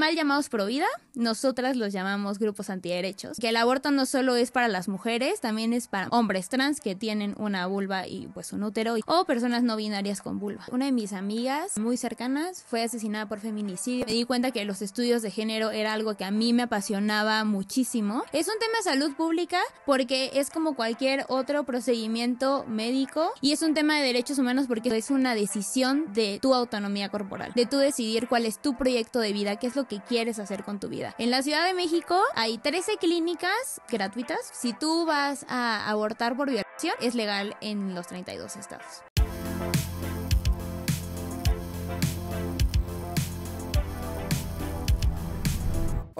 mal llamados pro vida, nosotras los llamamos grupos anti derechos, que el aborto no solo es para las mujeres, también es para hombres trans que tienen una vulva y pues un útero, o personas no binarias con vulva. Una de mis amigas muy cercanas fue asesinada por feminicidio. Me di cuenta que los estudios de género era algo que a mí me apasionaba muchísimo. Es un tema de salud pública porque es como cualquier otro procedimiento médico y es un tema de derechos humanos porque es una decisión de tu autonomía corporal, de tú decidir cuál es tu proyecto de vida, qué es lo que quieres hacer con tu vida. En la Ciudad de México hay 13 clínicas gratuitas. Si tú vas a abortar por violación, es legal en los 32 estados.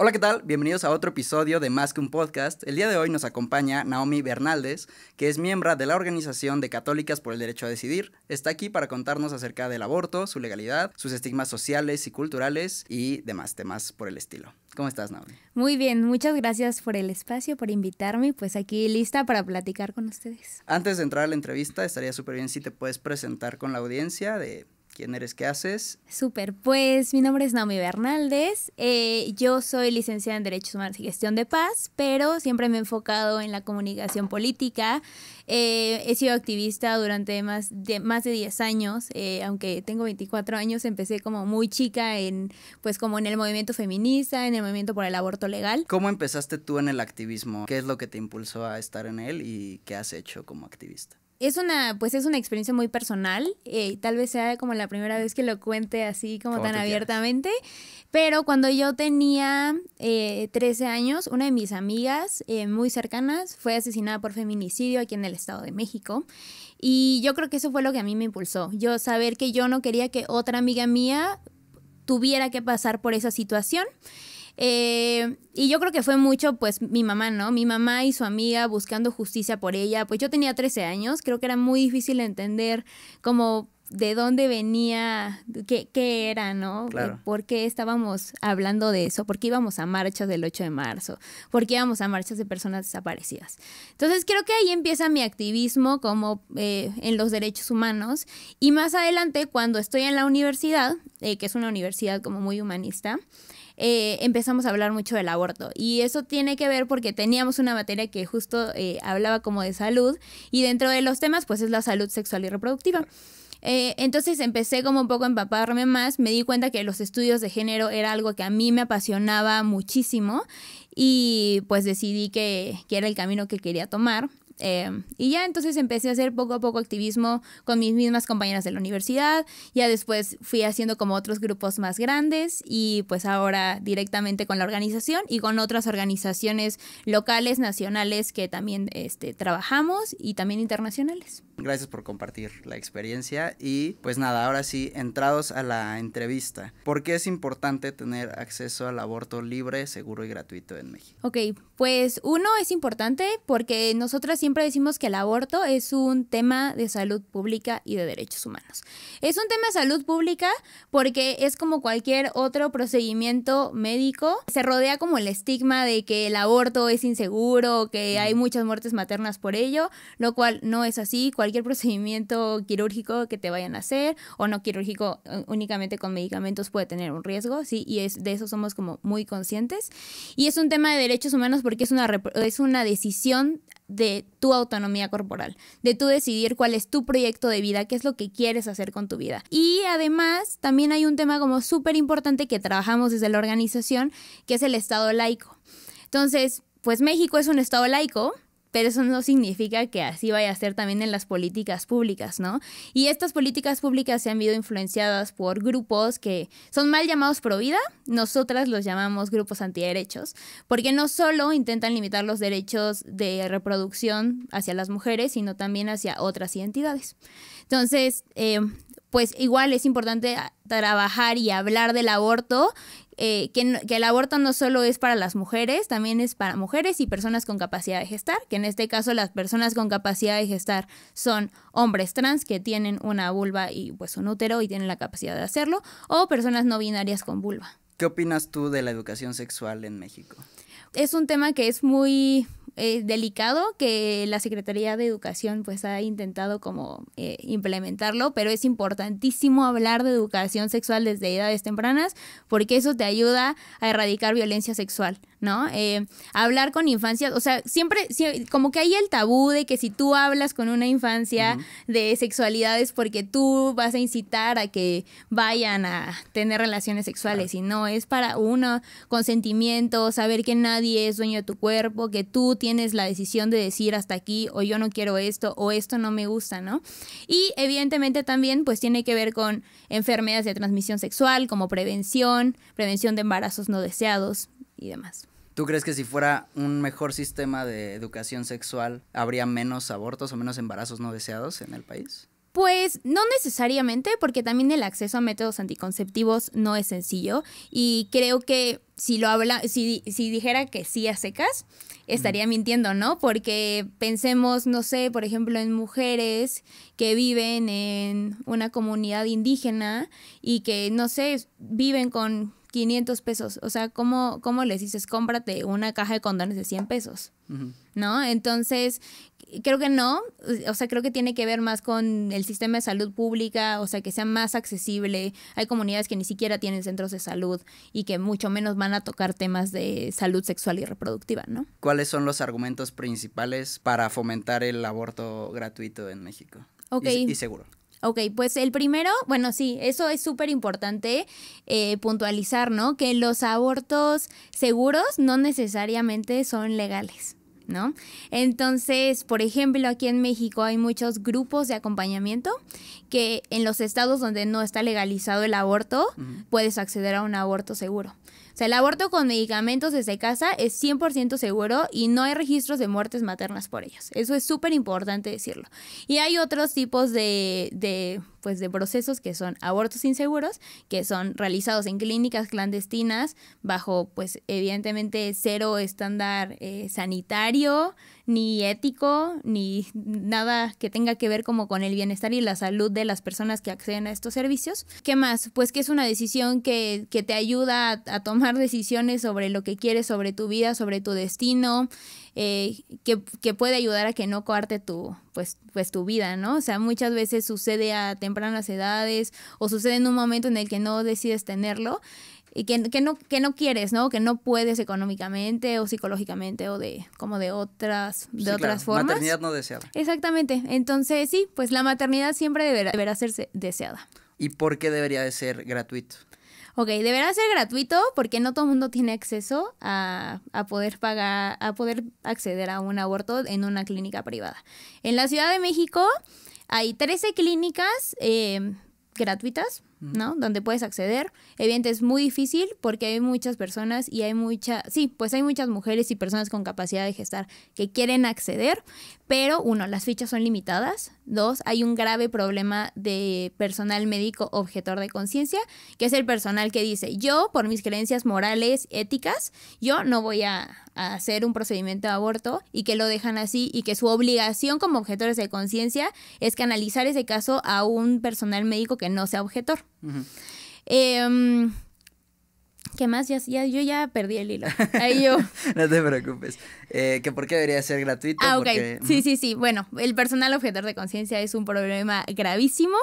Hola, ¿qué tal? Bienvenidos a otro episodio de Más que un podcast. El día de hoy nos acompaña Naomi Bernaldez, que es miembro de la Organización de Católicas por el Derecho a Decidir. Está aquí para contarnos acerca del aborto, su legalidad, sus estigmas sociales y culturales y demás temas por el estilo. ¿Cómo estás, Naomi? Muy bien, muchas gracias por el espacio, por invitarme, pues aquí lista para platicar con ustedes. Antes de entrar a la entrevista, estaría súper bien si te puedes presentar con la audiencia de ¿Quién eres? ¿Qué haces? Súper, pues mi nombre es Naomi Bernaldez, eh, yo soy licenciada en Derechos Humanos y Gestión de Paz, pero siempre me he enfocado en la comunicación política, eh, he sido activista durante más de, más de 10 años, eh, aunque tengo 24 años, empecé como muy chica en, pues como en el movimiento feminista, en el movimiento por el aborto legal. ¿Cómo empezaste tú en el activismo? ¿Qué es lo que te impulsó a estar en él y qué has hecho como activista? es una, pues es una experiencia muy personal. Eh, tal vez sea como la primera vez que lo cuente así como, tan abiertamente. Pero cuando yo tenía 13 eh, años, una de mis amigas eh, muy cercanas fue asesinada por feminicidio aquí en el Estado de México. Y yo creo que eso fue lo que a mí me impulsó. Yo saber que yo no quería que otra amiga mía tuviera que pasar por esa situación. Eh, y yo creo que fue mucho, pues, mi mamá, ¿no? Mi mamá y su amiga buscando justicia por ella. Pues yo tenía 13 años, creo que era muy difícil entender como de dónde venía, qué, qué era, ¿no? Eh, claro. ¿Por qué estábamos hablando de eso? ¿Por qué íbamos a marchas del 8 de marzo? ¿Por qué íbamos a marchas de personas desaparecidas? Entonces creo que ahí empieza mi activismo como eh, en los derechos humanos y más adelante cuando estoy en la universidad, que es una universidad como muy humanista, eh, empezamos a hablar mucho del aborto. Y eso tiene que ver porque teníamos una materia que justo eh, hablaba como de salud y dentro de los temas pues es la salud sexual y reproductiva. Eh, entonces empecé como un poco a empaparme más, me di cuenta que los estudios de género era algo que a mí me apasionaba muchísimo y pues decidí que, que era el camino que quería tomar. Em, y ya entonces empecé a hacer poco a poco activismo con mis mismas compañeras de la universidad, ya después fui haciendo como otros grupos más grandes y pues ahora directamente con la organización y con otras organizaciones locales, nacionales que también este, trabajamos y también internacionales. Gracias por compartir la experiencia y pues nada, ahora sí, entrados a la entrevista. ¿Por qué es importante tener acceso al aborto libre, seguro y gratuito en México? Ok, pues uno es importante porque nosotras siempre siempre decimos que el aborto es un tema de salud pública y de derechos humanos. Es un tema de salud pública porque es como cualquier otro procedimiento médico. Se rodea como el estigma de que el aborto es inseguro, que hay muchas muertes maternas por ello, lo cual no es así. Cualquier procedimiento quirúrgico que te vayan a hacer o no quirúrgico eh, únicamente con medicamentos puede tener un riesgo, ¿sí? Y es, de eso somos como muy conscientes. Y es un tema de derechos humanos porque es una, es una decisión de tu autonomía corporal, de tú decidir cuál es tu proyecto de vida, qué es lo que quieres hacer con tu vida. Y además, también hay un tema como súper importante que trabajamos desde la organización, que es el Estado laico. Entonces, pues México es un Estado laico, pero eso no significa que así vaya a ser también en las políticas públicas, ¿no? Y estas políticas públicas se han visto influenciadas por grupos que son mal llamados pro vida, nosotras los llamamos grupos anti-derechos, porque no solo intentan limitar los derechos de reproducción hacia las mujeres, sino también hacia otras identidades. Entonces, eh, pues igual es importante trabajar y hablar del aborto eh, que, que, el aborto no solo es para las mujeres, también es para mujeres y personas con capacidad de gestar, que en este caso las personas con capacidad de gestar son hombres trans que tienen una vulva y pues un útero y tienen la capacidad de hacerlo, o personas no binarias con vulva. ¿Qué opinas tú de la educación sexual en México? es un tema que es muy eh, delicado, que la Secretaría de Educación pues ha intentado como eh, implementarlo, pero es importantísimo hablar de educación sexual desde edades tempranas porque eso te ayuda a erradicar violencia sexual. ¿no? Eh, hablar con infancia, o sea, siempre, como que hay el tabú de que si tú hablas con una infancia de sexualidad de porque tú vas a incitar a que vayan a tener relaciones sexuales y no, es para uno, consentimiento, saber que nadie es dueño de tu cuerpo, que tú tienes la decisión de decir hasta aquí o yo no quiero esto o esto no me gusta, ¿no? Y evidentemente también pues tiene que ver con enfermedades de transmisión sexual como prevención, prevención de embarazos no deseados y demás. ¿Tú crees que si fuera un mejor sistema de educación sexual habría menos abortos o menos embarazos no deseados en el país? Pues no necesariamente, porque también el acceso a métodos anticonceptivos no es sencillo y creo que si lo habla, si, si dijera que sí a secas, estaría mintiendo, ¿no? Porque pensemos, no sé, por ejemplo, en mujeres que viven en una comunidad indígena y que, no sé, viven con 500 pesos. O sea, ¿cómo, cómo les dices? Cómprate una caja de condones de 100 pesos, ¿no? Entonces, creo que no. O sea, creo que tiene que ver más con el sistema de salud pública, o sea, que sea más accesible. Hay comunidades que ni siquiera tienen centros de salud y que mucho menos van a tocar temas de salud sexual y reproductiva, ¿no? ¿Cuáles son los argumentos principales para fomentar el aborto gratuito en México? Ok. y seguro. Ok, pues el primero, bueno, sí, eso es súper importante eh, puntualizar, ¿no? Que los abortos seguros no necesariamente son legales. ¿No? Entonces, por ejemplo, aquí en México hay muchos grupos de acompañamiento que en los estados donde no está legalizado el aborto, puedes acceder a un aborto seguro. O sea, el aborto con medicamentos desde casa es 100% seguro y no hay registros de muertes maternas por ellos. Eso es súper importante decirlo. Y hay otros tipos de, de, pues, de procesos que son abortos inseguros, que son realizados en clínicas clandestinas bajo, pues, evidentemente cero estándar eh, sanitario, ni ético, ni nada que tenga que ver como con el bienestar y la salud de las personas que acceden a estos servicios. ¿Qué más? Pues que es una decisión que, que te ayuda a, tomar decisiones sobre lo que quieres, sobre tu vida, sobre tu destino, eh, que, que, puede ayudar a que no coarte tu, pues, pues tu vida, ¿no? O sea, muchas veces sucede a tempranas edades o sucede en un momento en el que no decides tenerlo y que, no, que no quieres, ¿no? Que no puedes económicamente o psicológicamente o de como de otras, de otras formas. Maternidad no deseada. Exactamente. Entonces, sí, pues la maternidad siempre deberá, deberá ser deseada. ¿Y por qué debería de ser gratuito? Ok, deberá ser gratuito porque no todo el mundo tiene acceso a, poder pagar, a poder acceder a un aborto en una clínica privada. En la Ciudad de México hay 13 clínicas eh, gratuitas ¿no? Donde puedes acceder. Evidentemente es muy difícil porque hay muchas personas y hay mucha, sí, pues hay muchas mujeres y personas con capacidad de gestar que quieren acceder, pero uno, las fichas son limitadas. Dos, hay un grave problema de personal médico objetor de conciencia, que es el personal que dice, yo por mis creencias morales, éticas, yo no voy a, hacer un procedimiento de aborto y que lo dejan así y que su obligación como objetores de conciencia es canalizar ese caso a un personal médico que no sea objetor. ¿Qué más? Ya, ya, yo ya perdí el hilo. Ahí yo. no te preocupes. Eh, que por qué debería ser gratuito. Ah, sí, sí, sí. Bueno, el personal objetor de conciencia es un problema gravísimo.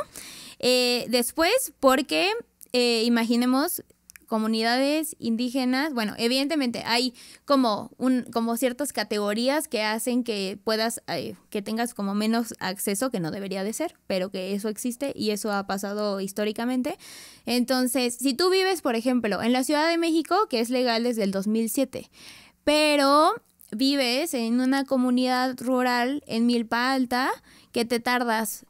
Eh, después, porque eh, imaginemos comunidades indígenas, bueno, evidentemente hay como, un, como ciertas categorías que hacen que puedas, eh, que tengas como menos acceso, que no debería de ser, pero que eso existe y eso ha pasado históricamente. Entonces, si tú vives, por ejemplo, en la Ciudad de México, que es legal desde el 2007, pero vives en una comunidad rural en Milpa Alta, que te tardas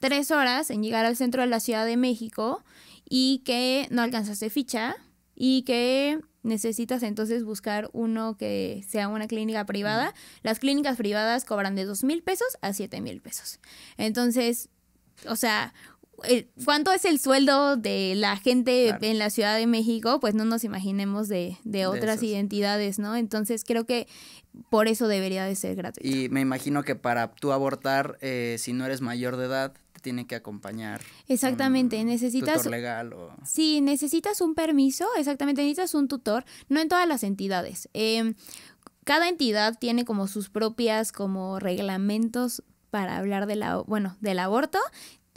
tres horas en llegar al centro de la Ciudad de México, y que no alcanzaste ficha y que necesitas entonces buscar uno que sea una clínica privada. Mm. Las clínicas privadas cobran de dos mil pesos a siete mil pesos. Entonces, o sea, eh, ¿cuánto es el sueldo de la gente en la Ciudad de México? Pues no nos imaginemos de, de otras identidades, ¿no? Entonces creo que por eso debería de ser gratuito. Y me imagino que para tú abortar, eh, si no eres mayor de edad, tiene que acompañar. Exactamente, un necesitas... Tutor legal o... Sí, necesitas un permiso, exactamente, necesitas un tutor, no en todas las entidades. Em, cada entidad tiene como sus propias como reglamentos para hablar de la, bueno, del aborto.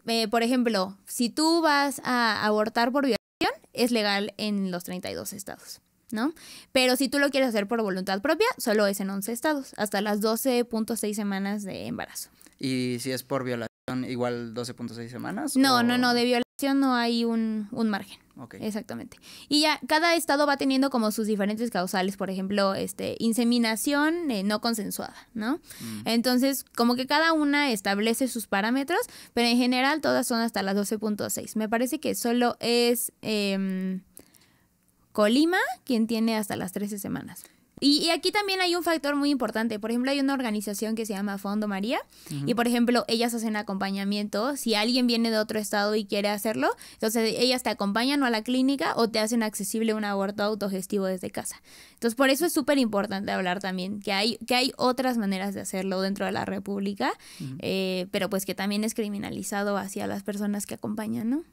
Eh, por ejemplo, si tú vas a abortar por violación, es legal en los 32 estados. ¿no? Pero si tú lo quieres hacer por voluntad propia, solo es en 11 estados, hasta las 12.6 semanas de embarazo. Y si es por violación ¿Son igual 12.6 semanas? No, no, no, de violación no hay un, un margen. Exactamente. Y ya cada estado va teniendo como sus diferentes causales, por ejemplo, este inseminación eh, no consensuada, ¿no? Mm. Entonces, como que cada una establece sus parámetros, pero en general todas son hasta las 12.6. Me parece que solo es em, Colima quien tiene hasta las 13 semanas. Y, aquí también hay un factor muy importante. Por ejemplo, hay una organización que se llama Fondo María y, por ejemplo, ellas hacen acompañamiento. Si alguien viene de otro estado y quiere hacerlo, entonces ellas te acompañan a la clínica o te hacen accesible un aborto autogestivo desde casa. Entonces, por eso es súper importante hablar también que hay, que hay otras maneras de hacerlo dentro de la República, eh, pero pues que también es criminalizado hacia las personas que acompañan, ¿no?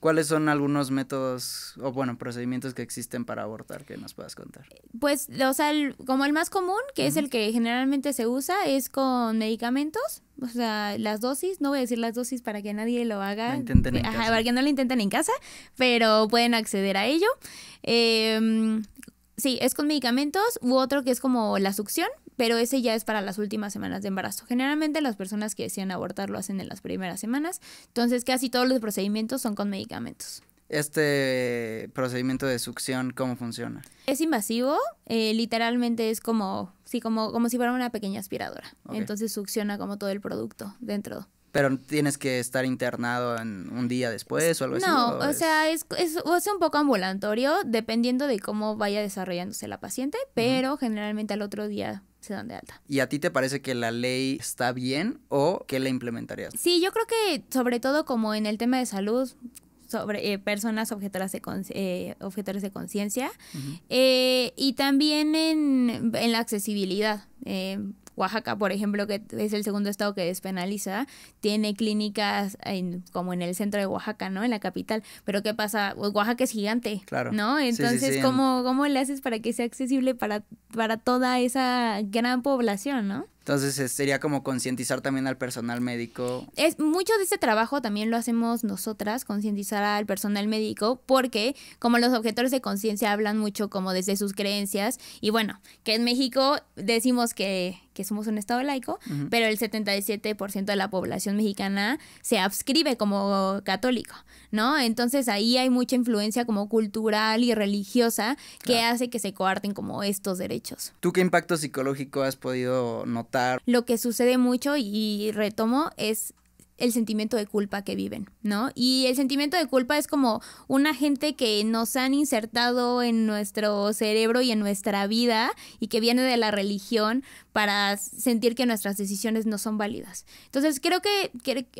¿Cuáles son algunos métodos o, bueno, procedimientos que existen para abortar que nos puedas contar? Pues, o sea, como el más común, que es el que generalmente se usa, es con medicamentos, o sea, las dosis, no voy a decir las dosis para que nadie lo haga. intenten Ajá, para que no lo intenten en casa, pero pueden acceder a ello. Em, sí, es con medicamentos u otro que es como la succión, pero ese ya es para las últimas semanas de embarazo. Generalmente las personas que deciden abortar lo hacen en las primeras semanas, entonces casi todos los procedimientos son con medicamentos. Este procedimiento de succión, ¿cómo funciona? Es invasivo, eh, literalmente es como, sí, como, como si fuera una pequeña aspiradora. Entonces succiona como todo el producto dentro. Pero tienes que estar internado un día después o algo así. No, o, sea, es, un poco ambulatorio, dependiendo de cómo vaya desarrollándose la paciente, pero generalmente al otro día alta. ¿Y a ti te parece que la ley está bien o que la implementarías? Sí, yo creo que sobre todo como en el tema de salud, sobre eh, personas objetoras de, eh, de conciencia eh, y también en, en la accesibilidad. Eh, Oaxaca, por ejemplo, que es el segundo estado que despenaliza, tiene clínicas como en el centro de Oaxaca, ¿no? En la capital. Pero ¿qué pasa? Pues, Oaxaca es gigante, claro. ¿no? Entonces, ¿cómo, le haces para que sea accesible para, para toda esa gran población, ¿no? Entonces sería como concientizar también al personal médico. Es mucho de este trabajo también lo hacemos nosotras, concientizar al personal médico, porque como los objetores de conciencia hablan mucho como desde sus creencias y bueno, que en México decimos que que somos un Estado laico, pero el 77% de la población mexicana se abscribe como católico, ¿no? Entonces ahí hay mucha influencia como cultural y religiosa que hace que se coarten como estos derechos. ¿Tú qué impacto psicológico has podido notar? Lo que sucede mucho y retomo es el sentimiento de culpa que viven, ¿no? Y el sentimiento de culpa es como una gente que nos han insertado en nuestro cerebro y en nuestra vida y que viene de la religión para sentir que nuestras decisiones no son válidas. Entonces creo que,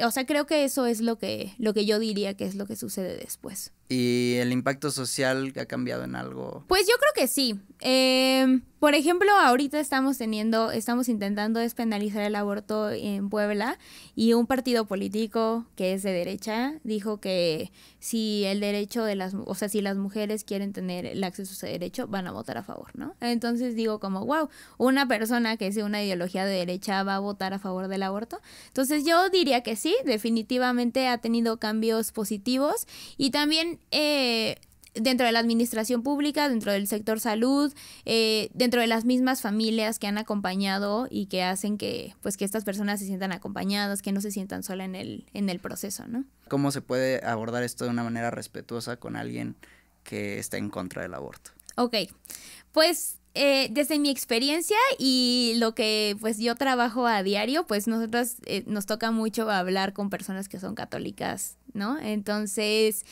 o sea, creo que eso es lo que, lo que yo diría que es lo que sucede después. ¿Y el impacto social ha cambiado en algo? Pues yo creo que sí. Em, por ejemplo, ahorita estamos teniendo, estamos intentando despenalizar el aborto en Puebla y un partido político que es de derecha dijo que si el derecho de las, o sea, si las mujeres quieren tener el acceso a ese derecho, van a votar a favor, ¿no? Entonces digo como, wow, una persona que de una ideología de derecha va a votar a favor del aborto. Entonces yo diría que sí, definitivamente ha tenido cambios positivos y también eh, dentro de la administración pública, dentro del sector salud, eh, dentro de las mismas familias que han acompañado y que hacen que, pues, que estas personas se sientan acompañadas, que no se sientan sola en el, en el proceso, ¿no? ¿Cómo se puede abordar esto de una manera respetuosa con alguien que está en contra del aborto? Ok, pues eh, desde mi experiencia y lo que pues yo trabajo a diario, pues nosotros eh, nos toca mucho hablar con personas que son católicas, ¿no? Entonces,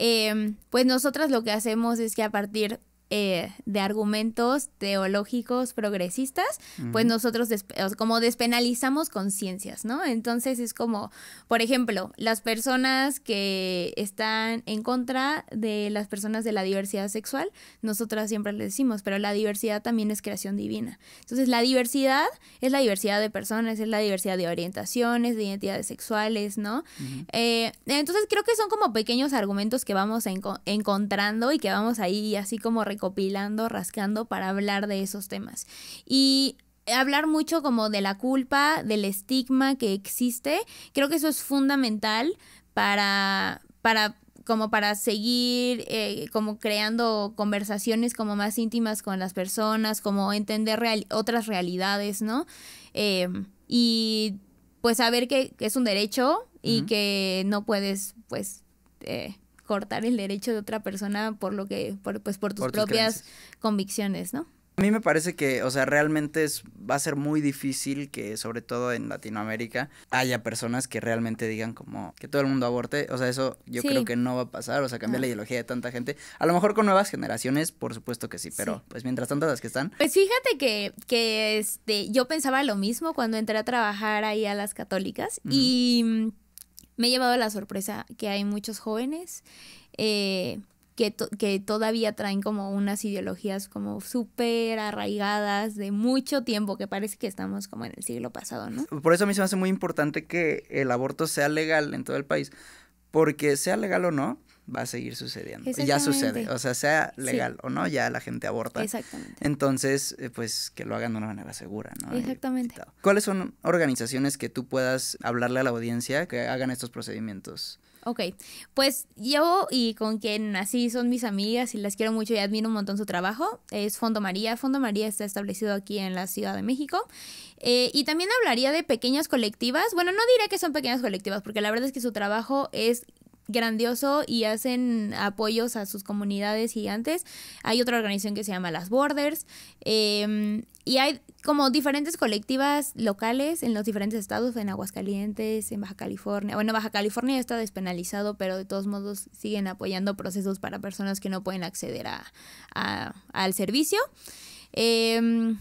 Em, pues nosotras lo que hacemos es que a partir eh, de argumentos teológicos progresistas, pues nosotros como despenalizamos conciencias, ¿no? Entonces es como, por ejemplo, las personas que están en contra de las personas de la diversidad sexual, nosotras siempre les decimos, pero la diversidad también es creación divina. Entonces la diversidad es la diversidad de personas, es la diversidad de orientaciones, de identidades sexuales, ¿no? Eh, entonces creo que son como pequeños argumentos que vamos encontrando y que vamos ahí así como recopilando, rascando para hablar de esos temas. Y hablar mucho como de la culpa, del estigma que existe, creo que eso es fundamental para, para como para seguir eh, como creando conversaciones como más íntimas con las personas, como entender otras realidades, ¿no? Eh, y pues saber que, es un derecho y que no puedes, pues, eh, cortar el derecho de otra persona por lo que, pues por tus propias convicciones, ¿no? A mí me parece que, o sea, realmente es, va a ser muy difícil que, sobre todo en Latinoamérica, haya personas que realmente digan como que todo el mundo aborte. O sea, eso yo creo que no va a pasar. O sea, cambiar la ideología de tanta gente. A lo mejor con nuevas generaciones, por supuesto que sí, pero pues mientras tanto las que están. Pues fíjate que, que este, yo pensaba lo mismo cuando entré a trabajar ahí a las católicas y me he llevado la sorpresa que hay muchos jóvenes eh, que, que todavía traen como unas ideologías como súper arraigadas de mucho tiempo, que parece que estamos como en el siglo pasado, ¿no? Por eso a mí se me hace muy importante que el aborto sea legal en todo el país, porque sea legal o no, va a seguir sucediendo. Ya sucede, o sea, sea legal o no, ya la gente aborta. Exactamente. Entonces, eh, pues que lo hagan de una manera segura, ¿no? Exactamente. ¿Cuáles son organizaciones que tú puedas hablarle a la audiencia que hagan estos procedimientos? Ok, pues yo y con quien así son mis amigas y las quiero mucho y admiro un montón su trabajo es Fondo María. Fondo María está establecido aquí en la Ciudad de México. Eh, y también hablaría de pequeñas colectivas. Bueno, no diré que son pequeñas colectivas porque la verdad es que su trabajo es grandioso y hacen apoyos a sus comunidades gigantes. Hay otra organización que se llama Las Borders. Em, y hay como diferentes colectivas locales en los diferentes estados, en Aguascalientes, en Baja California. Bueno, Baja California está despenalizado, pero de todos modos siguen apoyando procesos para personas que no pueden acceder a, al servicio. Em,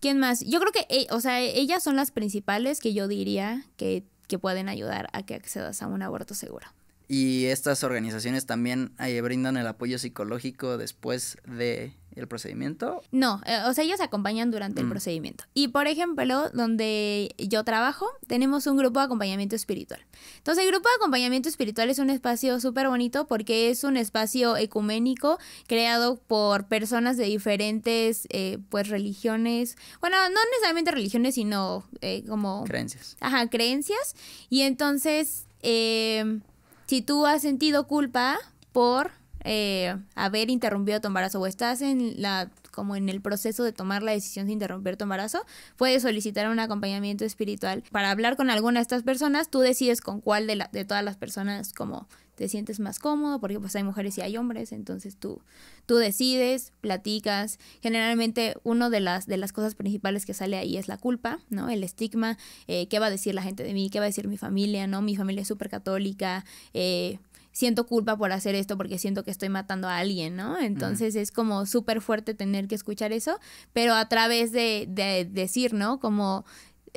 ¿Quién más? Yo creo que, eh, o sea, ellas son las principales que yo diría que, que pueden ayudar a que accedas a un aborto seguro. Y estas organizaciones también eh, brindan el apoyo psicológico después de el procedimiento? No, eh, o sea, ellos acompañan durante el mm. procedimiento. Y por ejemplo, donde yo trabajo, tenemos un grupo de acompañamiento espiritual. Entonces, el grupo de acompañamiento espiritual es un espacio súper bonito porque es un espacio ecuménico creado por personas de diferentes, eh, pues, religiones. Bueno, no necesariamente religiones, sino como... Creencias. Ajá, creencias. Y entonces... Eh, si tú has sentido culpa por eh, haber interrumpido tu embarazo o estás en la como en el proceso de tomar la decisión de interrumpir tu embarazo, puedes solicitar un acompañamiento espiritual para hablar con alguna de estas personas. Tú decides con cuál de, la, de todas las personas como te sientes más cómodo, porque pues hay mujeres y hay hombres, entonces tú, tú decides, platicas. Generalmente una de las, de las cosas principales que sale ahí es la culpa, ¿no? El estigma, eh, qué va a decir la gente de mí, qué va a decir mi familia, ¿no? Mi familia es súper católica, eh, siento culpa por hacer esto porque siento que estoy matando a alguien, ¿no? Entonces es como súper fuerte tener que escuchar eso, pero a través de, de decir, ¿no? Como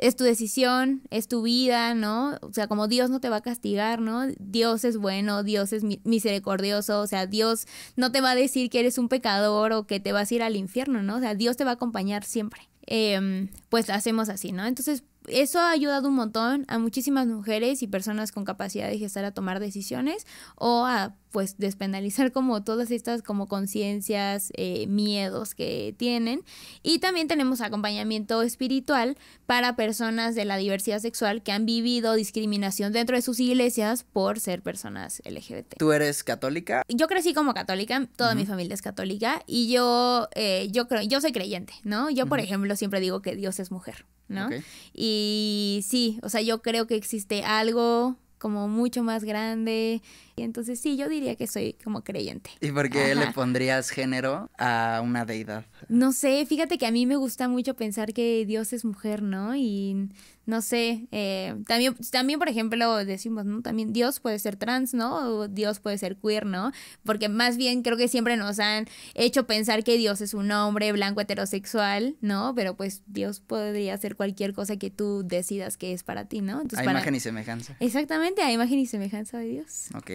es tu decisión, es tu vida, ¿no? O sea, como Dios no te va a castigar, ¿no? Dios es bueno, Dios es misericordioso, o sea, Dios no te va a decir que eres un pecador o que te vas a ir al infierno, ¿no? O sea, Dios te va a acompañar siempre. Em, pues hacemos así, ¿no? Entonces, eso ha ayudado un montón a muchísimas mujeres y personas con capacidad de gestar a tomar decisiones o a pues despenalizar como todas estas como conciencias, eh, miedos que tienen. Y también tenemos acompañamiento espiritual para personas de la diversidad sexual que han vivido discriminación dentro de sus iglesias por ser personas LGBT. ¿Tú eres católica? Yo crecí como católica, toda mi familia es católica y yo, eh, yo creo, yo soy creyente, ¿no? Yo, por ejemplo, siempre digo que Dios es mujer. ¿no? Y sí, o sea, yo creo que existe algo como mucho más grande entonces sí, yo diría que soy como creyente. ¿Y por qué le pondrías género a una deidad? No sé, fíjate que a mí me gusta mucho pensar que Dios es mujer, ¿no? Y no sé, eh, también, también, por ejemplo, decimos, ¿no? También Dios puede ser trans, ¿no? O Dios puede ser queer, ¿no? Porque más bien creo que siempre nos han hecho pensar que Dios es un hombre blanco heterosexual, ¿no? Pero pues Dios podría ser cualquier cosa que tú decidas que es para ti, ¿no? Entonces, imagen y semejanza. Exactamente, a imagen y semejanza de Dios. Ok.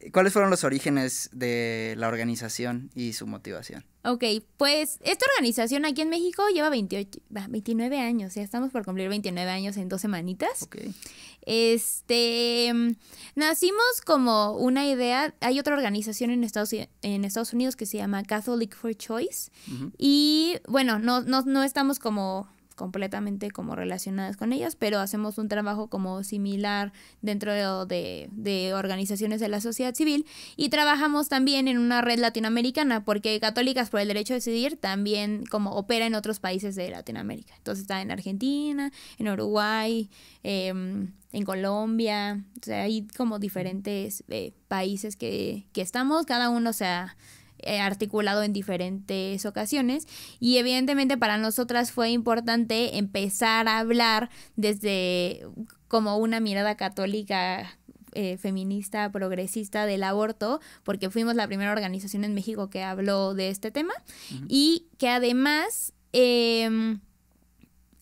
Eh, ¿Cuáles fueron los orígenes de la organización y su motivación? Ok, pues esta organización aquí en México lleva 28, 29 años, ya estamos por cumplir 29 años en dos semanitas. Okay. Este, mm, nacimos como una idea, hay otra organización en Estados, en Estados Unidos que se llama Catholic for Choice y bueno, no, no, no estamos como completamente como relacionadas con ellas, pero hacemos un trabajo como similar dentro de, de, organizaciones de la sociedad civil y trabajamos también en una red latinoamericana porque Católicas por el Derecho a Decidir también como opera en otros países de Latinoamérica. Entonces está en Argentina, en Uruguay, em, en Colombia, o sea, hay como diferentes eh, países que, que estamos, cada uno o sea eh, articulado en diferentes ocasiones y evidentemente para nosotras fue importante empezar a hablar desde como una mirada católica eh, feminista progresista del aborto, porque fuimos la primera organización en México que habló de este tema y que además em,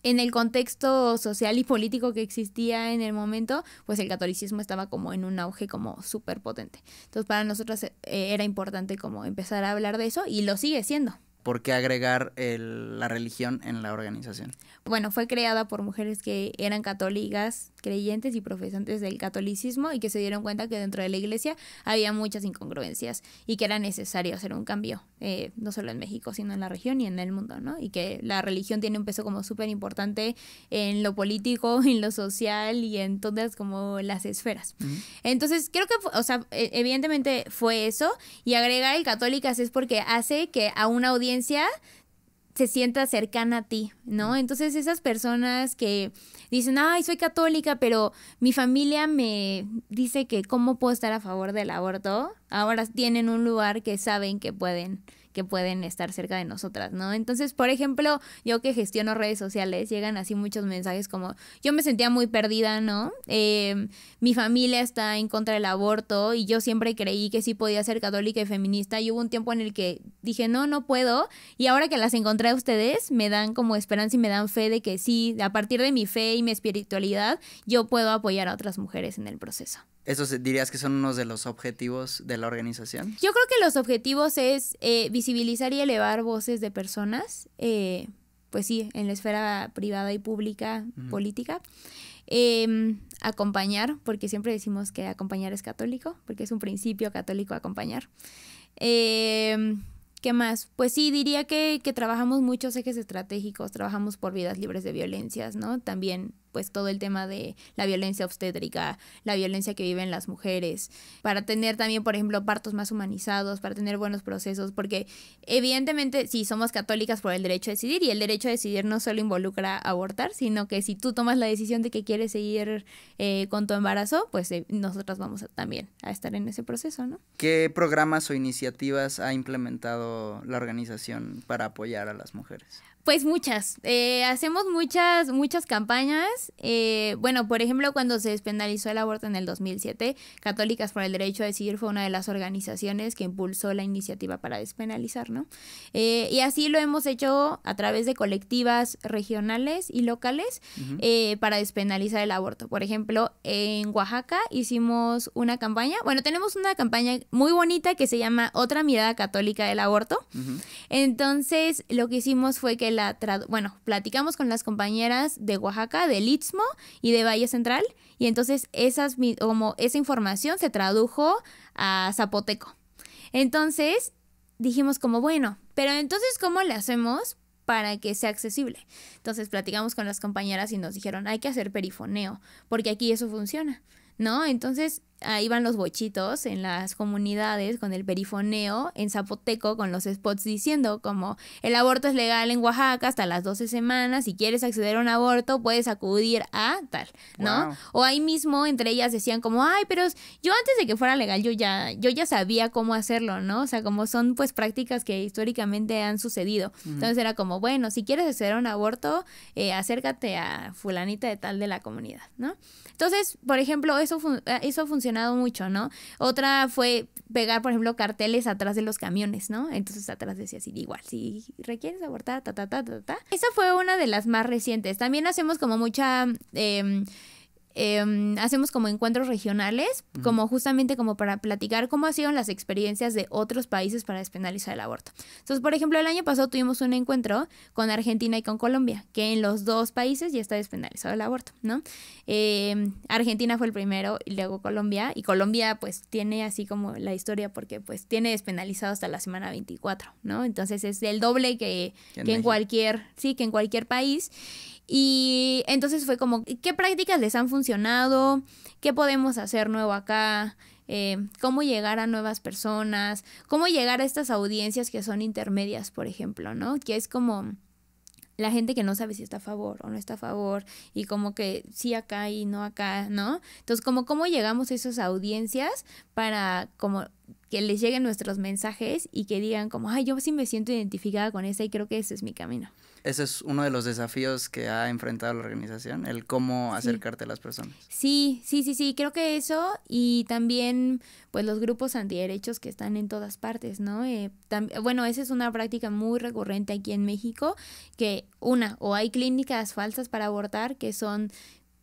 en el contexto social y político que existía en el momento, pues el catolicismo estaba como en un auge como súper potente. Entonces para nosotros eh, era importante como empezar a hablar de eso y lo sigue siendo. ¿Por qué agregar la religión en la organización? Bueno, fue creada por mujeres que eran católicas creyentes y profesantes del catolicismo y que se dieron cuenta que dentro de la iglesia había muchas incongruencias y que era necesario hacer un cambio, eh, no solo en México, sino en la región y en el mundo, ¿no? Y que la religión tiene un peso como súper importante en lo político, en lo social y en todas como las esferas. Entonces, creo que, o sea, e, evidentemente fue eso y agregar el católicas es porque hace que a una audiencia se sienta cercana a ti, ¿no? Entonces esas personas que dicen, ay, soy católica, pero mi familia me dice que cómo puedo estar a favor del aborto, ahora tienen un lugar que saben que pueden que pueden estar cerca de nosotras, ¿no? Entonces, por ejemplo, yo que gestiono redes sociales, llegan así muchos mensajes como, yo me sentía muy perdida, ¿no? Em, mi familia está en contra del aborto y yo siempre creí que sí podía ser católica y feminista y hubo un tiempo en el que dije, no, no puedo y ahora que las encontré a ustedes, me dan como esperanza y me dan fe de que sí, a partir de mi fe y mi espiritualidad, yo puedo apoyar a otras mujeres en el proceso. ¿Esos dirías que son unos de los objetivos de la organización? Yo creo que los objetivos es eh, visibilizar y elevar voces de personas, eh, pues sí, en la esfera privada y pública, política. Em, acompañar, porque siempre decimos que acompañar es católico, porque es un principio católico acompañar. Em, ¿Qué más? Pues sí, diría que, que trabajamos muchos ejes estratégicos, trabajamos por vidas libres de violencias, ¿no? También pues todo el tema de la violencia obstétrica, la violencia que viven las mujeres, para tener también, por ejemplo, partos más humanizados, para tener buenos procesos, porque evidentemente si somos católicas por el derecho a decidir y el derecho a decidir no solo involucra abortar, sino que si tú tomas la decisión de que quieres seguir eh, con tu embarazo, pues eh, nosotras vamos también a estar en ese proceso, ¿no? ¿Qué programas o iniciativas ha implementado la organización para apoyar a las mujeres? Pues muchas. Eh, hacemos muchas, muchas campañas. Eh, bueno, por ejemplo, cuando se despenalizó el aborto en el 2007, Católicas por el Derecho a Decidir fue una de las organizaciones que impulsó la iniciativa para despenalizar, ¿no? Eh, y así lo hemos hecho a través de colectivas regionales y locales para despenalizar el aborto. Por ejemplo, en Oaxaca hicimos una campaña. Bueno, tenemos una campaña muy bonita que se llama Otra mirada católica del aborto. Entonces, lo que hicimos fue que bueno, platicamos con las compañeras de Oaxaca, del Istmo y de Valle Central y entonces esas como esa información se tradujo a zapoteco. Entonces, dijimos como, bueno, pero entonces ¿cómo le hacemos para que sea accesible. Entonces platicamos con las compañeras y nos dijeron, hay que hacer perifoneo, porque aquí eso funciona, ¿no? Entonces ahí van los bochitos en las comunidades con el perifoneo en zapoteco con los spots diciendo como el aborto es legal en Oaxaca hasta las 12 semanas, si quieres acceder a un aborto puedes acudir a tal, ¿no? O ahí mismo entre ellas decían como, "Ay, pero yo antes de que fuera legal yo ya yo ya sabía cómo hacerlo, ¿no? O sea, como son pues prácticas que históricamente han sucedido. Entonces era como, bueno, si quieres acceder a un aborto, eh, acércate a fulanita de tal de la comunidad, ¿no? Entonces, por ejemplo, eso ah, eso funcionó mucho, ¿no? Otra fue pegar, por ejemplo, carteles atrás de los camiones, ¿no? Entonces atrás decía así, igual, si requieres abortar, ta, ta, ta, ta, ta. Esa fue una de las más recientes. También hacemos como mucha... Em, Em, hacemos como encuentros regionales, como justamente como para platicar cómo han sido las experiencias de otros países para despenalizar el aborto. Entonces, por ejemplo, el año pasado tuvimos un encuentro con Argentina y con Colombia, que en los dos países ya está despenalizado el aborto, ¿no? Em, Argentina fue el primero y luego Colombia, y Colombia pues tiene así como la historia porque pues tiene despenalizado hasta la semana 24, ¿no? Entonces es el doble que, que en cualquier, sí, que en cualquier país. Y entonces fue como, ¿qué prácticas les han funcionado? ¿Qué podemos hacer nuevo acá? Eh, cómo llegar a nuevas personas, cómo llegar a estas audiencias que son intermedias, por ejemplo, ¿no? Que es como la gente que no sabe si está a favor o no está a favor y como que sí acá y no acá, ¿no? Entonces, como cómo llegamos a esas audiencias para como que les lleguen nuestros mensajes y que digan como, ay, yo sí me siento identificada con esa y creo que ese es mi camino ese es uno de los desafíos que ha enfrentado la organización, el cómo acercarte a las personas. Sí, sí, sí, sí, creo que eso y también pues los grupos antiderechos que están en todas partes, ¿no? Eh, bueno, esa es una práctica muy recurrente aquí en México, que una, o hay clínicas falsas para abortar que son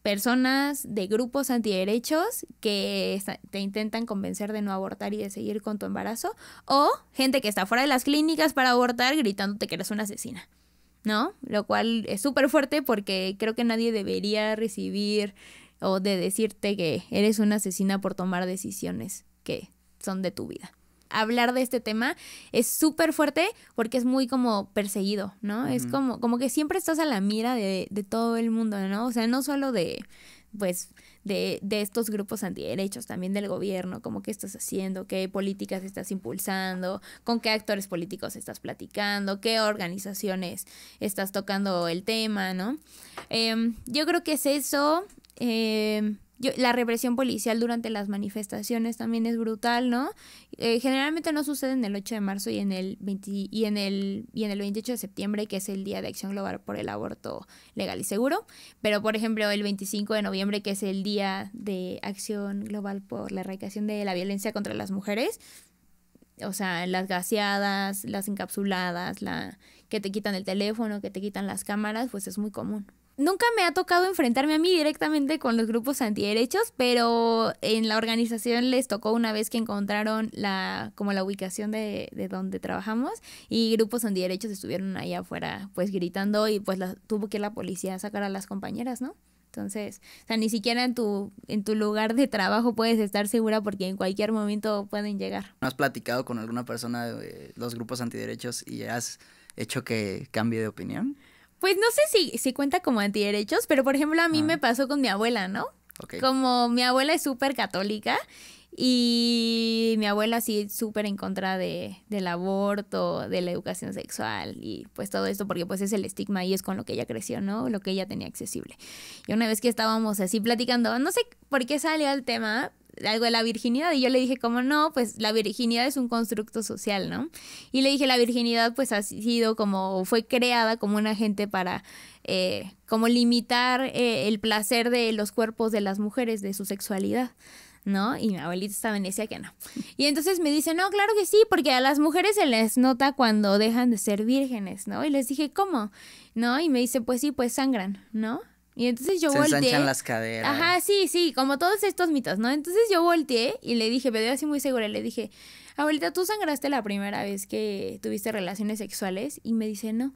personas de grupos antiderechos que te intentan convencer de no abortar y de seguir con tu embarazo, o gente que está fuera de las clínicas para abortar gritándote que eres una asesina. ¿no? Lo cual es súper fuerte porque creo que nadie debería recibir o de decirte que eres una asesina por tomar decisiones que son de tu vida. Hablar de este tema es súper fuerte porque es muy como perseguido, ¿no? Es como, como que siempre estás a la mira de, de todo el mundo, ¿no? O sea, no solo de, pues de, de estos grupos antiderechos, también del gobierno, como qué estás haciendo, qué políticas estás impulsando, con qué actores políticos estás platicando, qué organizaciones estás tocando el tema, ¿no? Em, yo creo que es eso. Em, la represión policial durante las manifestaciones también es brutal, ¿no? Eh, generalmente no sucede en el 8 de marzo y en el y en el y en el 28 de septiembre, que es el día de acción global por el aborto legal y seguro, pero por ejemplo el 25 de noviembre, que es el día de acción global por la erradicación de la violencia contra las mujeres, o sea, las gaseadas, las encapsuladas, la que te quitan el teléfono, que te quitan las cámaras, pues es muy común nunca me ha tocado enfrentarme a mí directamente con los grupos antiderechos, pero en la organización les tocó una vez que encontraron la, como la ubicación de, de donde trabajamos y grupos antiderechos estuvieron ahí afuera pues gritando y pues tuvo que la policía sacar a las compañeras, ¿no? Entonces, o sea, ni siquiera en tu, en tu lugar de trabajo puedes estar segura porque en cualquier momento pueden llegar. ¿No has platicado con alguna persona de los grupos antiderechos y has hecho que cambie de opinión? Pues no sé si, cuenta como antiderechos, pero por ejemplo a mí me ah. pasó con mi abuela, ¿no? Como mi abuela es súper católica y mi abuela sí súper en contra de, del aborto, de la educación sexual y pues todo esto porque pues es el estigma y es con lo que ella creció, ¿no? Lo que ella tenía accesible. Y una vez que estábamos así platicando, no sé por qué salió el tema, algo de la virginidad. Y yo le dije, como no, pues la virginidad es un constructo social, ¿no? Y le dije, la virginidad pues ha sido como, fue creada como un agente para eh, como limitar eh, el placer de los cuerpos de las mujeres, de su sexualidad. ¿no? Y mi abuelita en decía que no. Y entonces me dice, no, claro que sí, porque a las mujeres se les nota cuando dejan de ser vírgenes, ¿no? Y les dije, ¿cómo? ¿No? Y me dice, pues sí, pues sangran, ¿no? Y entonces yo volteé... Se volteé. las caderas. Ajá, sí, sí, como todos estos mitos, ¿no? Entonces yo volteé y le dije, me así muy segura, le dije, abuelita, ¿tú sangraste la primera vez que tuviste relaciones sexuales? Y me dice, no.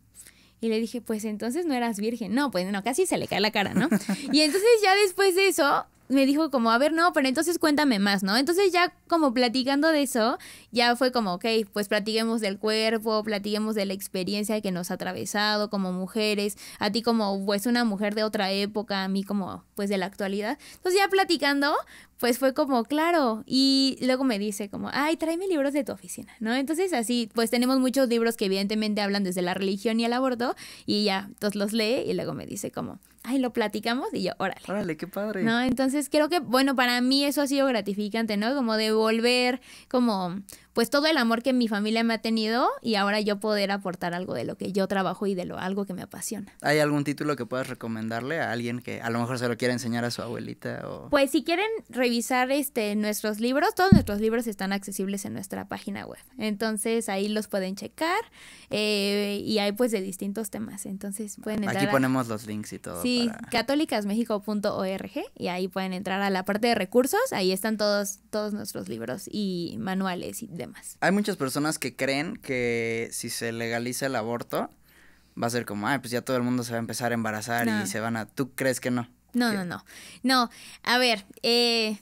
Y le dije, pues entonces no eras virgen. No, pues no, casi se le cae la cara, ¿no? Y entonces ya después de eso, me dijo como, a ver, no, pero entonces cuéntame más, ¿no? Entonces ya como platicando de eso, ya fue como, ok, pues platiquemos del cuerpo, platiquemos de la experiencia que nos ha atravesado como mujeres, a ti como pues una mujer de otra época, a mí como pues de la actualidad. Entonces ya platicando, pues fue como, claro, y luego me dice como, ay, tráeme libros de tu oficina, ¿no? Entonces así, pues tenemos muchos libros que evidentemente hablan desde la religión y el aborto, y ya, entonces los lee y luego me dice como, ay, lo platicamos y yo, órale. Órale, qué padre. ¿No? Entonces creo que, bueno, para mí eso ha sido gratificante, ¿no? Como devolver como, pues todo el amor que mi familia me ha tenido y ahora yo poder aportar algo de lo que yo trabajo y de lo algo que me apasiona. ¿Hay algún título que puedas recomendarle a alguien que a lo mejor se lo quiera enseñar a su abuelita Pues si quieren revisar este nuestros libros, todos nuestros libros están accesibles en nuestra página web. Entonces ahí los pueden checar eh, y hay pues de distintos temas. Entonces pueden entrar Aquí ponemos los links y todo. Sí, católicasmexico.org y ahí pueden entrar a la parte de recursos, ahí están todos todos nuestros libros y manuales y de hay muchas personas que creen que si se legaliza el aborto, va a ser como, ay, pues ya todo el mundo se va a empezar a embarazar y se van a... ¿Tú crees que no? No, no, no. No, a ver, eh,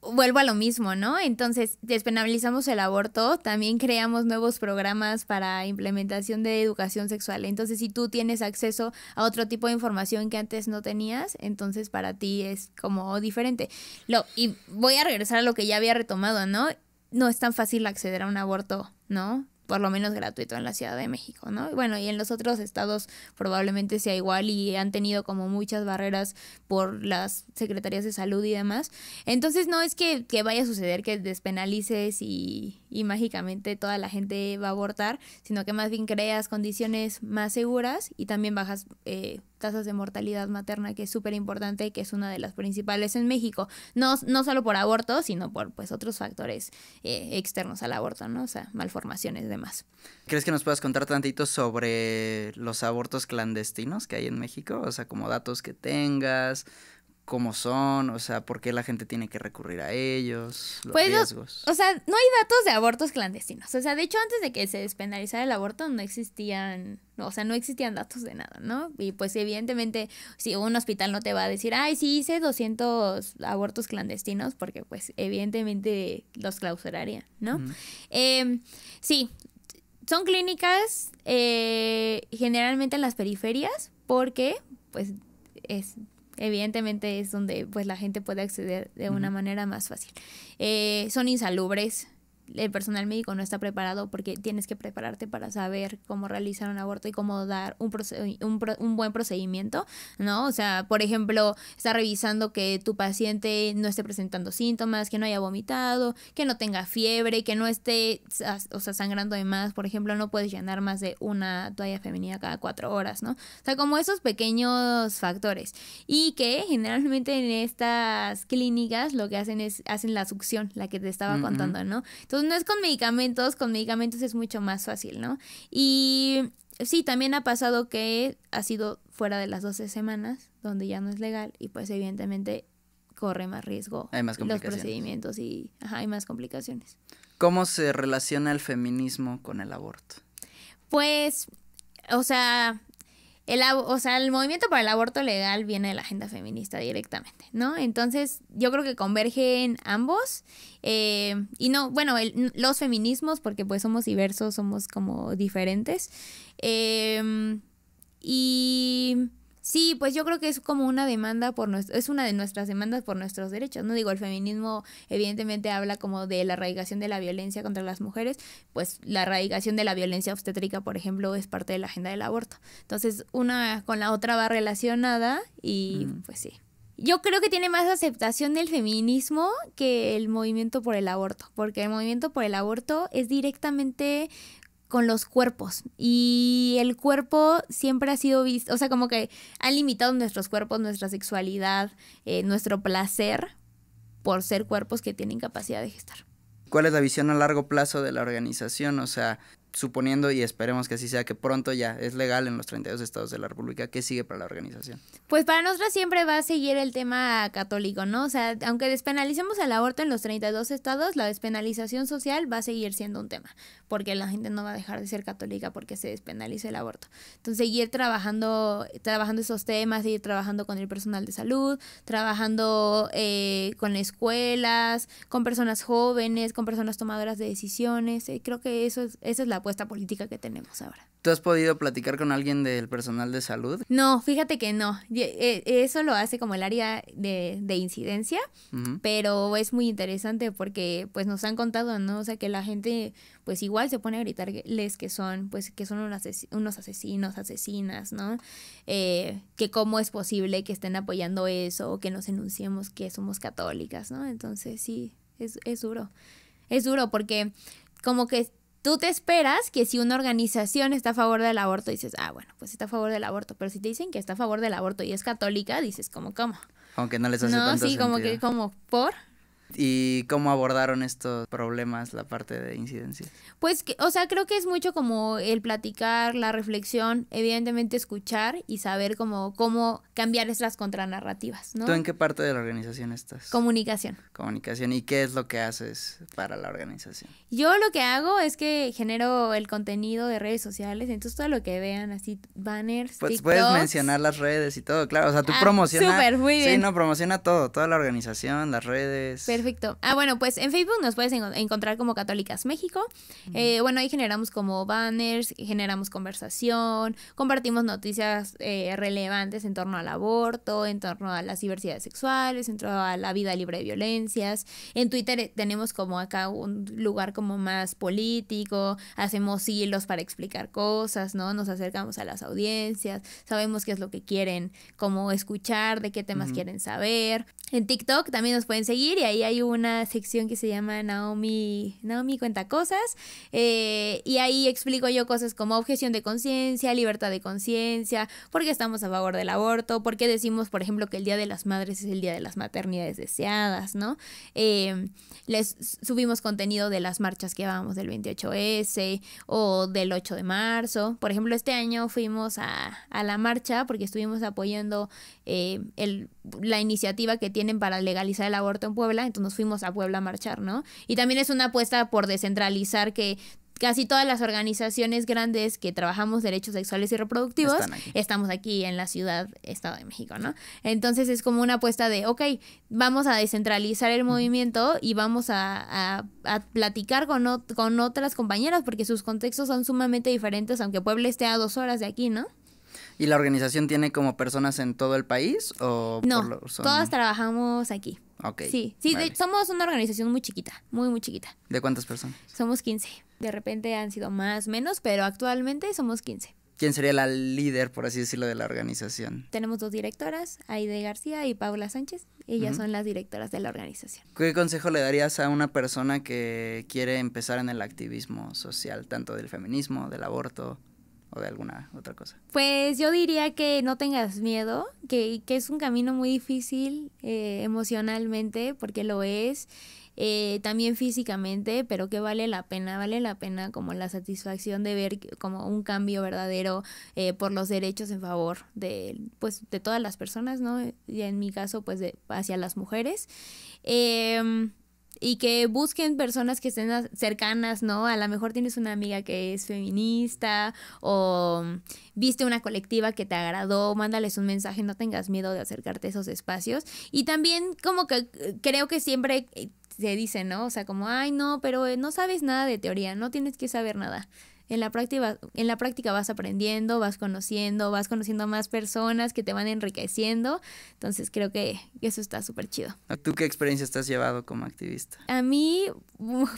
vuelvo a lo mismo, ¿no? Entonces, despenalizamos el aborto, también creamos nuevos programas para implementación de educación sexual. Entonces, si tú tienes acceso a otro tipo de información que antes no tenías, entonces para ti es como diferente. Lo, y voy a regresar a lo que ya había retomado, ¿no? no es tan fácil acceder a un aborto, ¿no? Por lo menos gratuito en la Ciudad de México, ¿no? Bueno, y en los otros estados probablemente sea igual y han tenido como muchas barreras por las secretarías de salud y demás. Entonces no es que, que vaya a suceder que despenalices y, y mágicamente toda la gente va a abortar, sino que más bien creas condiciones más seguras y también bajas... Eh, tasas de mortalidad materna, que es súper importante que es una de las principales en México. No, no solo por aborto, sino por pues otros factores eh, externos al aborto, ¿no? O sea, malformaciones y demás. ¿Crees que nos puedas contar tantito sobre los abortos clandestinos que hay en México? O sea, como datos que tengas cómo son, o sea, por qué la gente tiene que recurrir a ellos, los pues, riesgos. o sea, no hay datos de abortos clandestinos. O sea, de hecho, antes de que se despenalizara el aborto, no existían, o sea, no existían datos de nada, ¿no? Y pues evidentemente, si un hospital no te va a decir, ay, sí hice 200 abortos clandestinos, porque pues evidentemente los clausuraría, ¿no? Em, sí, son clínicas eh, generalmente en las periferias, porque pues es evidentemente es donde pues la gente puede acceder de una manera más fácil. Eh, son insalubres, el personal médico no está preparado porque tienes que prepararte para saber cómo realizar un aborto y cómo dar un, un, buen procedimiento, ¿no? O sea, por ejemplo, está revisando que tu paciente no esté presentando síntomas, que no haya vomitado, que no tenga fiebre, que no esté, o sea, sangrando de más, por ejemplo, no puedes llenar más de una toalla femenina cada cuatro horas, ¿no? O sea, como esos pequeños factores. Y que generalmente en estas clínicas lo que hacen es, hacen la succión, la que te estaba contando, ¿no? Entonces, pues, no es con medicamentos, con medicamentos es mucho más fácil, ¿no? Y sí, también ha pasado que ha sido fuera de las 12 semanas, donde ya no es legal, y pues evidentemente corre más riesgo los procedimientos y hay más complicaciones. ¿Cómo se relaciona el feminismo con el aborto? Pues, o sea, el, o sea, el movimiento para el aborto legal viene de la agenda feminista directamente, ¿no? Entonces, yo creo que convergen ambos. Eh, y no, bueno, los feminismos, porque pues somos diversos, somos como diferentes. Eh, y Sí, pues yo creo que es como una demanda por nuestro, es una de nuestras demandas por nuestros derechos, ¿no? Digo, el feminismo evidentemente habla como de la erradicación de la violencia contra las mujeres, pues la erradicación de la violencia obstétrica, por ejemplo, es parte de la agenda del aborto. Entonces, una con la otra va relacionada y mm. pues sí. Yo creo que tiene más aceptación del feminismo que el movimiento por el aborto, porque el movimiento por el aborto es directamente con los cuerpos. Y el cuerpo siempre ha sido visto, o sea, como que han limitado nuestros cuerpos, nuestra sexualidad, eh, nuestro placer por ser cuerpos que tienen capacidad de gestar. ¿Cuál es la visión a largo plazo de la organización? O sea, suponiendo y esperemos que así sea, que pronto ya es legal en los 32 estados de la República, ¿qué sigue para la organización? Pues para nosotros siempre va a seguir el tema católico, ¿no? O sea, aunque despenalicemos el aborto en los 32 estados, la despenalización social va a seguir siendo un tema, porque la gente no va a dejar de ser católica porque se despenalice el aborto. Entonces, seguir trabajando, trabajando esos temas, seguir trabajando con el personal de salud, trabajando eh, con escuelas, con personas jóvenes, con personas tomadoras de decisiones, eh, creo que eso es, esa es la apuesta política que tenemos ahora. ¿Tú has podido platicar con alguien del personal de salud? No, fíjate que no. Eh, eso lo hace como el área de, de incidencia, pero es muy interesante porque pues nos han contado, ¿no? O sea, que la gente pues igual se pone a gritarles que son pues que son unos asesinos, asesinas, ¿no? Eh, que cómo es posible que estén apoyando eso que nos enunciemos que somos católicas, ¿no? Entonces sí, es, es duro. Es duro porque como que Tú te esperas que si una organización está a favor del aborto, dices, ah, bueno, pues está a favor del aborto. Pero si te dicen que está a favor del aborto y es católica, dices, ¿cómo, cómo? Aunque no les hace No, sí, como que, como, ¿por? y cómo abordaron estos problemas la parte de incidencia. Pues, que, o sea, creo que es mucho como el platicar, la reflexión, evidentemente escuchar y saber cómo, cómo cambiar estas contranarrativas, ¿no? ¿Tú en qué parte de la organización estás? Comunicación. Comunicación. ¿Y qué es lo que haces para la organización? Yo lo que hago es que genero el contenido de redes sociales, entonces todo lo que vean, así banners, Pues puedes mencionar las redes y todo, claro, o sea, tú ah, promocionas. Sí, no, promociona todo, toda la organización, las redes. Perfecto. Ah, bueno, pues en Facebook nos puedes encontrar como Católicas México. Eh, bueno, ahí generamos como banners, generamos conversación, compartimos noticias eh, relevantes en torno al aborto, en torno a las diversidades sexuales, en torno a la vida libre de violencias. En Twitter eh, tenemos como acá un lugar como más político, hacemos hilos para explicar cosas, ¿no? Nos acercamos a las audiencias, sabemos qué es lo que quieren como escuchar, de qué temas quieren saber. En TikTok también nos pueden seguir y ahí hay hay una sección que se llama Naomi, Naomi cuenta cosas eh, y ahí explico yo cosas como objeción de conciencia, libertad de conciencia, por qué estamos a favor del aborto, por qué decimos, por ejemplo, que el Día de las Madres es el Día de las Maternidades Deseadas, ¿no? Eh, les subimos contenido de las marchas que vamos del 28S o del 8 de marzo. Por ejemplo, este año fuimos a, a la marcha porque estuvimos apoyando eh, el la iniciativa que tienen para legalizar el aborto en Puebla, entonces nos fuimos a Puebla a marchar, ¿no? Y también es una apuesta por descentralizar que casi todas las organizaciones grandes que trabajamos derechos sexuales y reproductivos estamos aquí en la ciudad Estado de México, ¿no? Entonces es como una apuesta de, ok, vamos a descentralizar el movimiento y vamos a, platicar con, con otras compañeras porque sus contextos son sumamente diferentes, aunque Puebla esté a dos horas de aquí, ¿no? ¿Y la organización tiene como personas en todo el país o no? Todas trabajamos aquí. Ok. Sí, somos una organización muy chiquita, muy, muy chiquita. ¿De cuántas personas? Somos 15. De repente han sido más, menos, pero actualmente somos 15. ¿Quién sería la líder, por así decirlo, de la organización? Tenemos dos directoras, Aide García y Paula Sánchez. Ellas son las directoras de la organización. ¿Qué consejo le darías a una persona que quiere empezar en el activismo social, tanto del feminismo, del aborto, o de alguna otra cosa? Pues yo diría que no tengas miedo, que, es un camino muy difícil eh, emocionalmente, porque lo es, eh, también físicamente, pero que vale la pena, vale la pena como la satisfacción de ver como un cambio verdadero eh, por los derechos en favor de, pues, de todas las personas, ¿no? Y en mi caso, pues, hacia las mujeres. Em, y que busquen personas que estén cercanas, ¿no? A lo mejor tienes una amiga que es feminista o viste una colectiva que te agradó, mándales un mensaje, no tengas miedo de acercarte a esos espacios. Y también como que eh, creo que siempre eh, se dice, ¿no? O sea, como, ay, no, pero eh, no sabes nada de teoría, no tienes que saber nada en la, práctica, en la práctica vas aprendiendo, vas conociendo, vas conociendo a más personas que te van enriqueciendo. Entonces creo que eso está súper chido. ¿Tú qué experiencia has llevado como activista? A mí,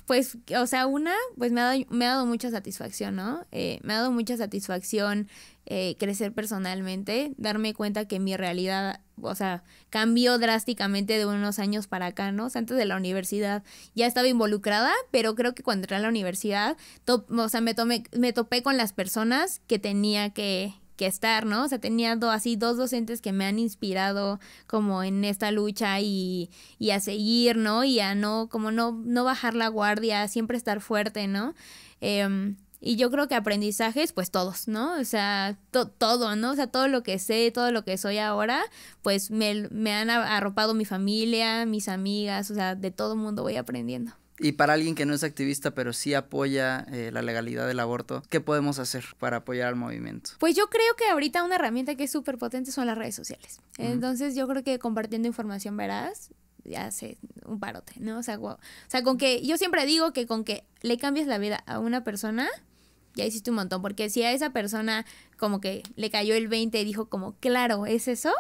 pues, o sea, una, pues me ha dado, me ha dado mucha satisfacción, ¿no? Eh, me ha dado mucha satisfacción eh, crecer personalmente, darme cuenta que mi realidad, o sea, cambió drásticamente de unos años para acá, ¿no? O sea, antes de la universidad ya estaba involucrada, pero creo que cuando entré a la universidad, o sea, me, me topé con las personas que tenía que, estar, ¿no? O sea, tenía así dos docentes que me han inspirado como en esta lucha y, a seguir, ¿no? Y a no, como no, no bajar la guardia, siempre estar fuerte, ¿no? Em, y yo creo que aprendizajes, pues todos, ¿no? O sea, todo, ¿no? O sea, todo lo que sé, todo lo que soy ahora, pues me, han arropado mi familia, mis amigas, o sea, de todo mundo voy aprendiendo. Y para alguien que no es activista, pero sí apoya eh, la legalidad del aborto, ¿qué podemos hacer para apoyar al movimiento? Pues yo creo que ahorita una herramienta que es súper potente son las redes sociales. Entonces yo creo que compartiendo información veraz ya hace un parote, ¿no? O sea, o sea, con que yo siempre digo que con que le cambies la vida a una persona, ya hiciste un montón, porque si a esa persona como que le cayó el 20 y dijo como, claro, es eso,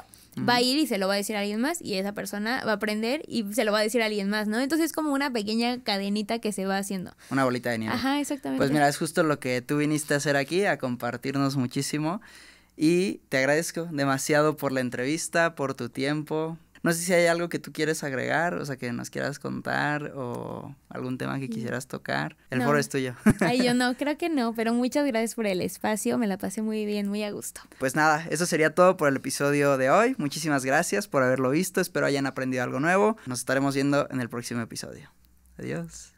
va a ir y se lo va a decir a alguien más y esa persona va a aprender y se lo va a decir a alguien más, ¿no? Entonces es como una pequeña cadenita que se va haciendo. Una bolita de nieve. Ajá, exactamente. Pues mira, es justo lo que tú viniste a hacer aquí, a compartirnos muchísimo y te agradezco demasiado por la entrevista, por tu tiempo, no sé si hay algo que tú quieres agregar, o sea, que nos quieras contar o algún tema que mm. quisieras tocar. El foro es tuyo. Ay, yo no, creo que no, pero muchas gracias por el espacio, me la pasé muy bien, muy a gusto. Pues nada, eso sería todo por el episodio de hoy. Muchísimas gracias por haberlo visto, espero hayan aprendido algo nuevo. Nos estaremos viendo en el próximo episodio. Adiós.